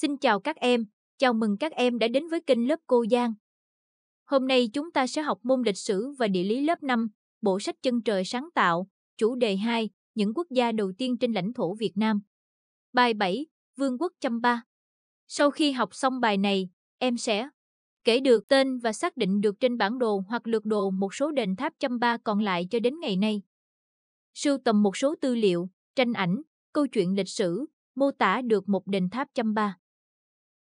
Xin chào các em, chào mừng các em đã đến với kênh lớp cô Giang. Hôm nay chúng ta sẽ học môn lịch sử và địa lý lớp 5, bộ sách Chân trời sáng tạo, chủ đề 2, những quốc gia đầu tiên trên lãnh thổ Việt Nam. Bài 7, Vương quốc Chăm Ba. Sau khi học xong bài này, em sẽ kể được tên và xác định được trên bản đồ hoặc lược đồ một số đền tháp Chăm Ba còn lại cho đến ngày nay. Sưu tầm một số tư liệu, tranh ảnh, câu chuyện lịch sử, mô tả được một đền tháp Chăm Ba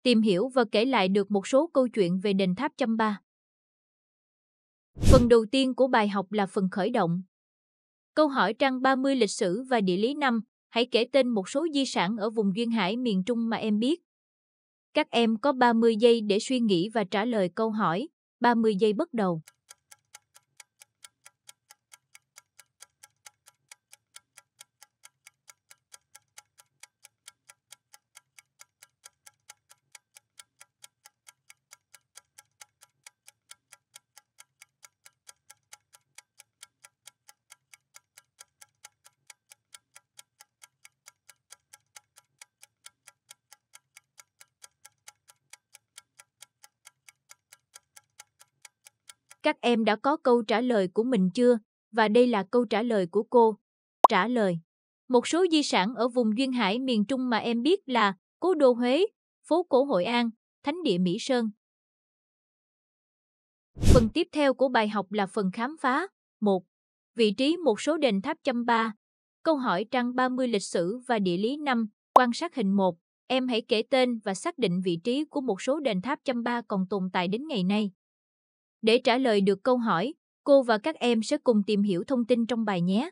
tìm hiểu và kể lại được một số câu chuyện về đền tháp châm Ba. Phần đầu tiên của bài học là phần khởi động. Câu hỏi trang 30 lịch sử và địa lý năm, hãy kể tên một số di sản ở vùng duyên hải miền Trung mà em biết. Các em có 30 giây để suy nghĩ và trả lời câu hỏi, 30 giây bắt đầu. Các em đã có câu trả lời của mình chưa? Và đây là câu trả lời của cô. Trả lời. Một số di sản ở vùng duyên hải miền Trung mà em biết là Cố đô Huế, phố cổ Hội An, thánh địa Mỹ Sơn. Phần tiếp theo của bài học là phần khám phá. Một. Vị trí một số đền tháp châm ba. Câu hỏi trang 30 lịch sử và địa lý năm. quan sát hình một. Em hãy kể tên và xác định vị trí của một số đền tháp châm ba còn tồn tại đến ngày nay. Để trả lời được câu hỏi, cô và các em sẽ cùng tìm hiểu thông tin trong bài nhé.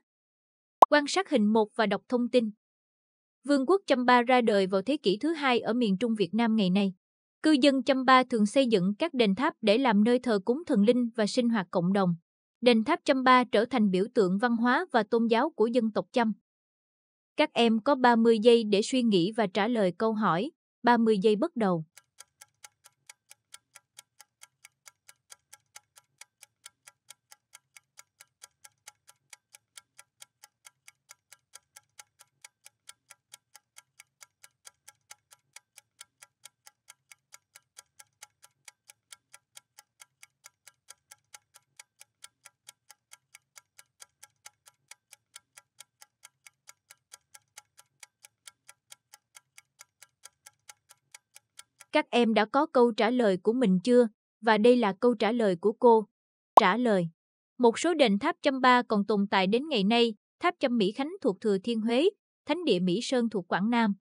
Quan sát hình 1 và đọc thông tin. Vương quốc Chamba ra đời vào thế kỷ thứ hai ở miền Trung Việt Nam ngày nay. Cư dân Chamba thường xây dựng các đền tháp để làm nơi thờ cúng thần linh và sinh hoạt cộng đồng. Đền tháp Chamba trở thành biểu tượng văn hóa và tôn giáo của dân tộc Chăm. Các em có 30 giây để suy nghĩ và trả lời câu hỏi. 30 giây bắt đầu. Các em đã có câu trả lời của mình chưa? Và đây là câu trả lời của cô. Trả lời. Một số đền tháp chăm ba còn tồn tại đến ngày nay, tháp chăm Mỹ Khánh thuộc Thừa Thiên Huế, thánh địa Mỹ Sơn thuộc Quảng Nam.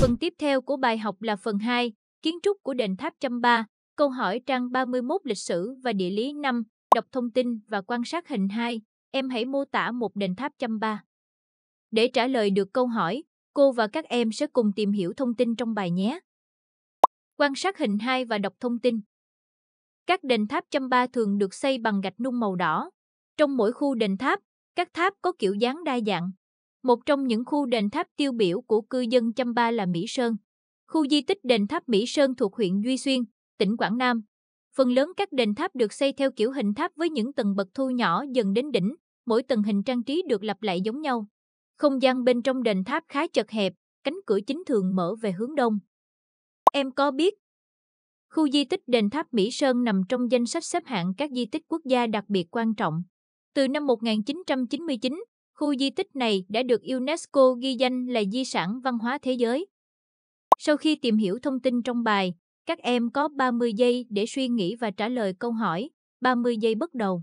Phần tiếp theo của bài học là phần 2, kiến trúc của đền tháp chăm ba, câu hỏi trang 31 lịch sử và địa lý 5, đọc thông tin và quan sát hình 2, em hãy mô tả một đền tháp chăm ba. Để trả lời được câu hỏi, Cô và các em sẽ cùng tìm hiểu thông tin trong bài nhé. Quan sát hình 2 và đọc thông tin. Các đền tháp chăm ba thường được xây bằng gạch nung màu đỏ. Trong mỗi khu đền tháp, các tháp có kiểu dáng đa dạng. Một trong những khu đền tháp tiêu biểu của cư dân chăm ba là Mỹ Sơn. Khu di tích đền tháp Mỹ Sơn thuộc huyện Duy Xuyên, tỉnh Quảng Nam. Phần lớn các đền tháp được xây theo kiểu hình tháp với những tầng bậc thu nhỏ dần đến đỉnh, mỗi tầng hình trang trí được lặp lại giống nhau. Không gian bên trong đền tháp khá chật hẹp, cánh cửa chính thường mở về hướng đông. Em có biết, khu di tích đền tháp Mỹ Sơn nằm trong danh sách xếp hạng các di tích quốc gia đặc biệt quan trọng. Từ năm 1999, khu di tích này đã được UNESCO ghi danh là di sản văn hóa thế giới. Sau khi tìm hiểu thông tin trong bài, các em có 30 giây để suy nghĩ và trả lời câu hỏi, 30 giây bắt đầu.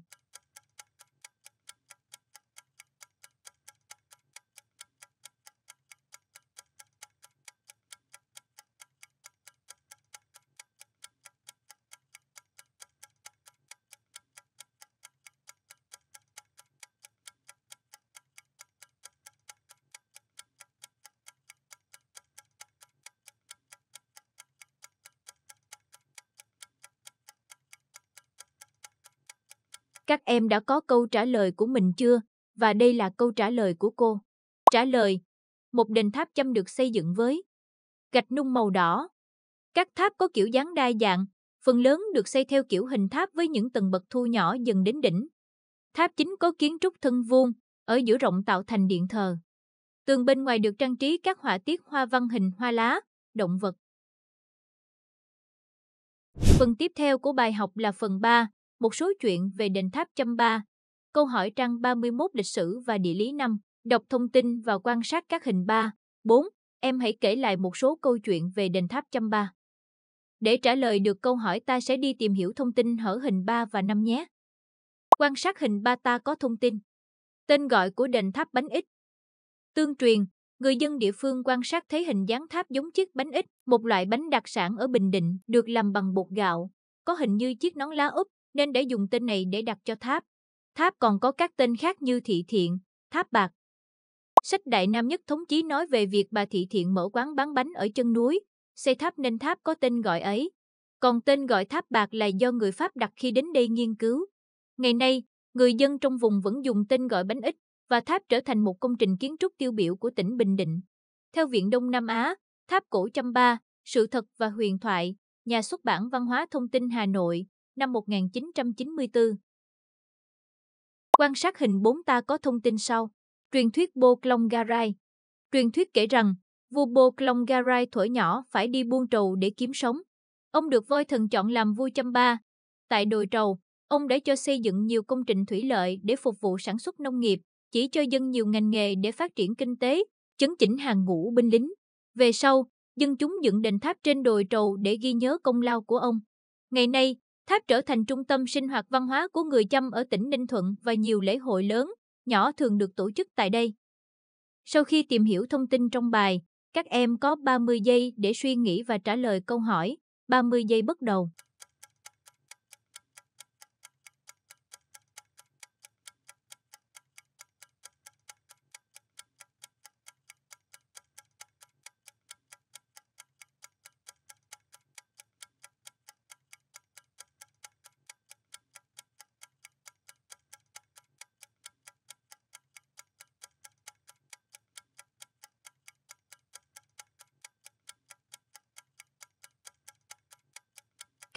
Các em đã có câu trả lời của mình chưa? Và đây là câu trả lời của cô. Trả lời. Một đền tháp châm được xây dựng với gạch nung màu đỏ. Các tháp có kiểu dáng đa dạng, phần lớn được xây theo kiểu hình tháp với những tầng bậc thu nhỏ dần đến đỉnh. Tháp chính có kiến trúc thân vuông, ở giữa rộng tạo thành điện thờ. Tường bên ngoài được trang trí các họa tiết hoa văn hình hoa lá, động vật. Phần tiếp theo của bài học là phần 3, một số chuyện về đền tháp châm ba. Câu hỏi trang 31 lịch sử và địa lý năm. Đọc thông tin và quan sát các hình ba 4. Em hãy kể lại một số câu chuyện về đền tháp châm ba. Để trả lời được câu hỏi ta sẽ đi tìm hiểu thông tin ở hình 3 và 5 nhé. Quan sát hình 3 ta có thông tin. Tên gọi của đền tháp bánh ít. Tương truyền, người dân địa phương quan sát thấy hình dáng tháp giống chiếc bánh ít, một loại bánh đặc sản ở Bình Định, được làm bằng bột gạo, có hình như chiếc nón lá úp, nên để dùng tên này để đặt cho tháp. Tháp còn có các tên khác như thị thiện, tháp bạc. Sách Đại Nam Nhất Thống Chí nói về việc bà thị thiện mở quán bán bánh ở chân núi, xây tháp nên tháp có tên gọi ấy. Còn tên gọi tháp bạc là do người Pháp đặt khi đến đây nghiên cứu. Ngày nay, người dân trong vùng vẫn dùng tên gọi bánh ít và tháp trở thành một công trình kiến trúc tiêu biểu của tỉnh Bình Định. Theo Viện Đông Nam Á, Tháp Cổ Chăm Ba, Sự Thật và Huyền Thoại, nhà xuất bản văn hóa thông tin Hà Nội, năm 1994. Quan sát hình 4 ta có thông tin sau. Truyền thuyết Bô Garai. Truyền thuyết kể rằng, vua Bô Garai thổi nhỏ phải đi buôn trầu để kiếm sống. Ông được voi thần chọn làm vua chăm ba. Tại đồi trầu, ông đã cho xây dựng nhiều công trình thủy lợi để phục vụ sản xuất nông nghiệp, chỉ cho dân nhiều ngành nghề để phát triển kinh tế, chấn chỉnh hàng ngũ binh lính. Về sau, dân chúng dựng đền tháp trên đồi trầu để ghi nhớ công lao của ông. Ngày nay, Tháp trở thành trung tâm sinh hoạt văn hóa của người Chăm ở tỉnh Ninh Thuận và nhiều lễ hội lớn, nhỏ thường được tổ chức tại đây. Sau khi tìm hiểu thông tin trong bài, các em có 30 giây để suy nghĩ và trả lời câu hỏi, 30 giây bắt đầu.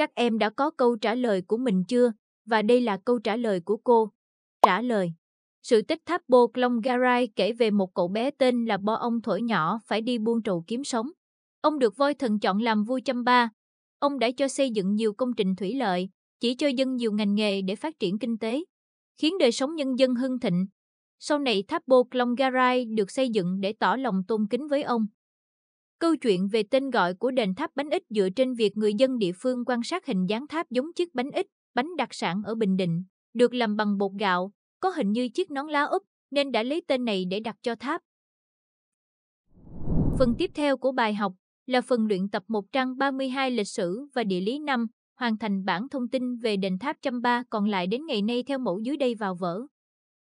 Các em đã có câu trả lời của mình chưa? Và đây là câu trả lời của cô. Trả lời Sự tích Thapo Klongarai kể về một cậu bé tên là Bo ông thổi nhỏ phải đi buôn trầu kiếm sống. Ông được voi thần chọn làm vua chăm ba. Ông đã cho xây dựng nhiều công trình thủy lợi, chỉ cho dân nhiều ngành nghề để phát triển kinh tế, khiến đời sống nhân dân hưng thịnh. Sau này Thapo Klongarai được xây dựng để tỏ lòng tôn kính với ông. Câu chuyện về tên gọi của đền tháp bánh ít dựa trên việc người dân địa phương quan sát hình dáng tháp giống chiếc bánh ít, bánh đặc sản ở Bình Định, được làm bằng bột gạo, có hình như chiếc nón lá úp, nên đã lấy tên này để đặt cho tháp. Phần tiếp theo của bài học là phần luyện tập 132 lịch sử và địa lý năm, hoàn thành bản thông tin về đền tháp chăm ba còn lại đến ngày nay theo mẫu dưới đây vào vở.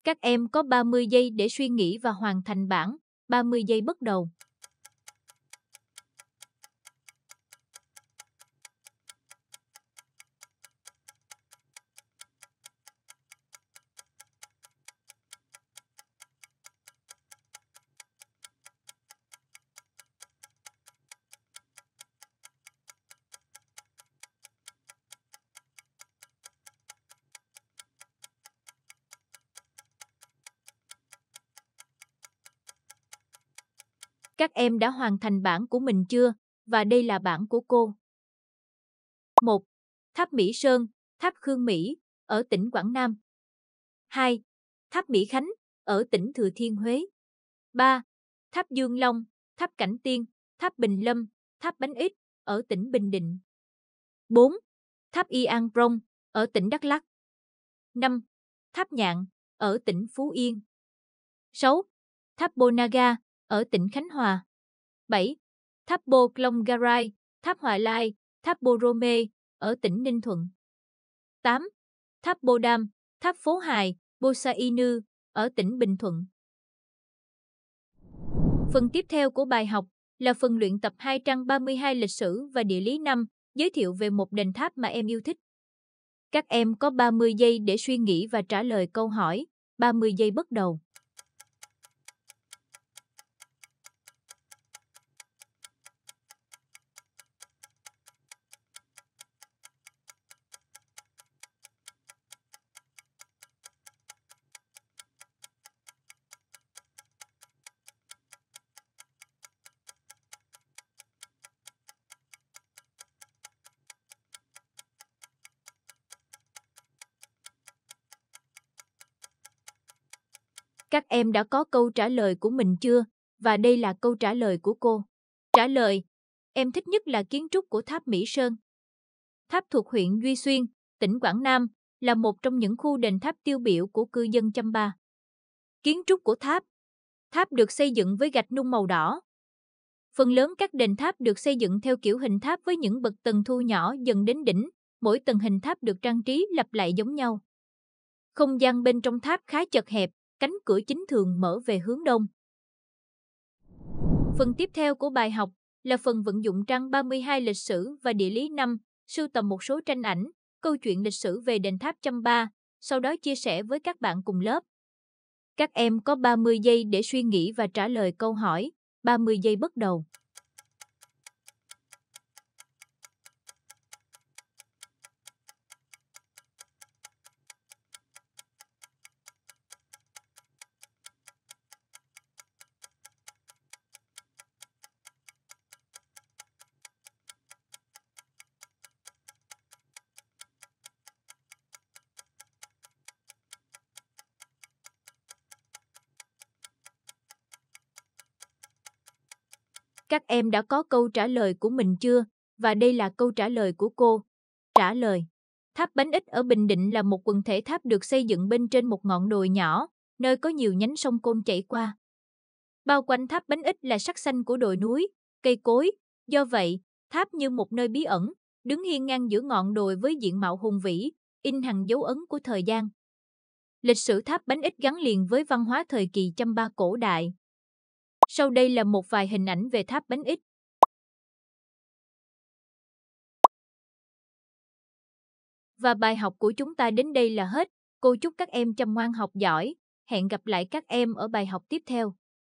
Các em có 30 giây để suy nghĩ và hoàn thành bản, 30 giây bắt đầu. Các em đã hoàn thành bản của mình chưa? Và đây là bản của cô. 1. Tháp Mỹ Sơn, Tháp Khương Mỹ, ở tỉnh Quảng Nam. 2. Tháp Mỹ Khánh, ở tỉnh Thừa Thiên Huế. 3. Tháp Dương Long, Tháp Cảnh Tiên, Tháp Bình Lâm, Tháp Bánh Ít, ở tỉnh Bình Định. 4. Tháp Y An Prong, ở tỉnh Đắk lắc 5. Tháp Nhạn, ở tỉnh Phú Yên. 6. Tháp Bonaga, ở tỉnh Khánh Hòa. 7. Tháp Bô Long Garai, Tháp Hòa Lai, Tháp Bô Mê ở tỉnh Ninh Thuận. 8. Tháp Bô Đam, Tháp Phố Hài, Bô Sa Inu ở tỉnh Bình Thuận. Phần tiếp theo của bài học là phần luyện tập 232 lịch sử và địa lý năm giới thiệu về một đền tháp mà em yêu thích. Các em có 30 giây để suy nghĩ và trả lời câu hỏi, 30 giây bắt đầu. Các em đã có câu trả lời của mình chưa? Và đây là câu trả lời của cô. Trả lời, em thích nhất là kiến trúc của tháp Mỹ Sơn. Tháp thuộc huyện Duy Xuyên, tỉnh Quảng Nam, là một trong những khu đền tháp tiêu biểu của cư dân Chăm Ba. Kiến trúc của tháp Tháp được xây dựng với gạch nung màu đỏ. Phần lớn các đền tháp được xây dựng theo kiểu hình tháp với những bậc tầng thu nhỏ dần đến đỉnh, mỗi tầng hình tháp được trang trí lặp lại giống nhau. Không gian bên trong tháp khá chật hẹp, cánh cửa chính thường mở về hướng đông. Phần tiếp theo của bài học là phần vận dụng trang 32 lịch sử và địa lý 5, sưu tầm một số tranh ảnh, câu chuyện lịch sử về đền tháp Chăm Ba, sau đó chia sẻ với các bạn cùng lớp. Các em có 30 giây để suy nghĩ và trả lời câu hỏi, 30 giây bắt đầu. Các em đã có câu trả lời của mình chưa? Và đây là câu trả lời của cô. Trả lời Tháp Bánh Ít ở Bình Định là một quần thể tháp được xây dựng bên trên một ngọn đồi nhỏ, nơi có nhiều nhánh sông côn chảy qua. Bao quanh tháp Bánh Ít là sắc xanh của đồi núi, cây cối, do vậy, tháp như một nơi bí ẩn, đứng hiên ngang giữa ngọn đồi với diện mạo hùng vĩ, in hằn dấu ấn của thời gian. Lịch sử tháp Bánh Ít gắn liền với văn hóa thời kỳ chăm ba cổ đại, sau đây là một vài hình ảnh về tháp bánh ít. Và bài học của chúng ta đến đây là hết. Cô chúc các em chăm ngoan học giỏi. Hẹn gặp lại các em ở bài học tiếp theo.